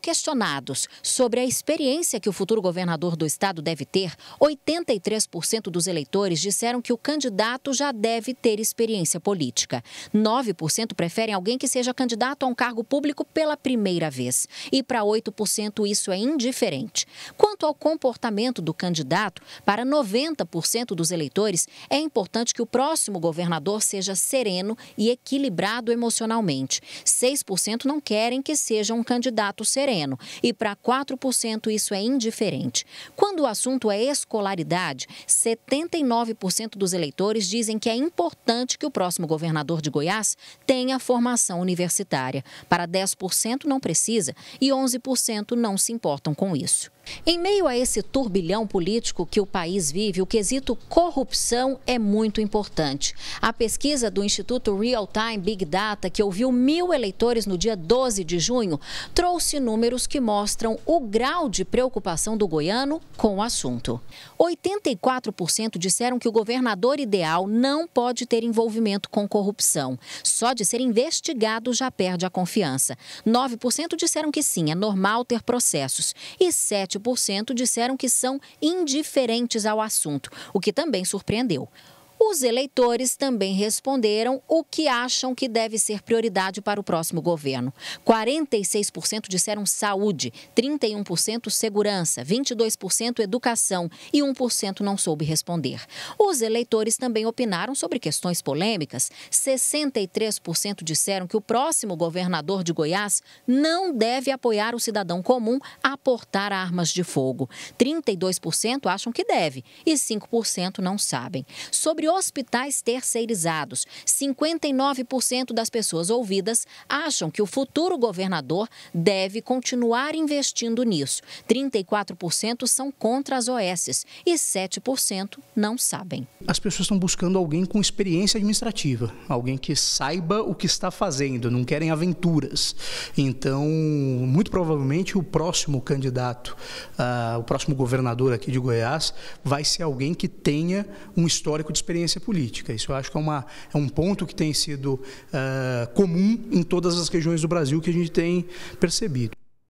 Quando questionados sobre a experiência que o futuro governador do estado deve ter, 83% dos eleitores disseram que o candidato já deve ter experiência política. 9% preferem alguém que seja candidato a um cargo público pela primeira vez. E para 8% isso é indiferente. Quanto ao comportamento do candidato, para 90% dos eleitores é importante que o próximo governador seja sereno e equilibrado emocionalmente. 6% não querem que seja um candidato sereno sereno e para 4% isso é indiferente. Quando o assunto é escolaridade, 79% dos eleitores dizem que é importante que o próximo governador de Goiás tenha formação universitária. Para 10% não precisa e 11% não se importam com isso. Em meio a esse turbilhão político que o país vive, o quesito corrupção é muito importante. A pesquisa do Instituto Real Time Big Data, que ouviu mil eleitores no dia 12 de junho, trouxe números que mostram o grau de preocupação do goiano com o assunto. 84% disseram que o governador ideal não pode ter envolvimento com corrupção. Só de ser investigado já perde a confiança. 9% disseram que sim, é normal ter processos. E 7 7% disseram que são indiferentes ao assunto, o que também surpreendeu. Os eleitores também responderam o que acham que deve ser prioridade para o próximo governo. 46% disseram saúde, 31% segurança, 22% educação e 1% não soube responder. Os eleitores também opinaram sobre questões polêmicas. 63% disseram que o próximo governador de Goiás não deve apoiar o cidadão comum a portar armas de fogo. 32% acham que deve e 5% não sabem. Sobre hospitais terceirizados. 59% das pessoas ouvidas acham que o futuro governador deve continuar investindo nisso. 34% são contra as OSs e 7% não sabem. As pessoas estão buscando alguém com experiência administrativa, alguém que saiba o que está fazendo, não querem aventuras. Então, muito provavelmente o próximo candidato, uh, o próximo governador aqui de Goiás, vai ser alguém que tenha um histórico de experiência política. Isso eu acho que é, uma, é um ponto que tem sido uh, comum em todas as regiões do Brasil que a gente tem percebido.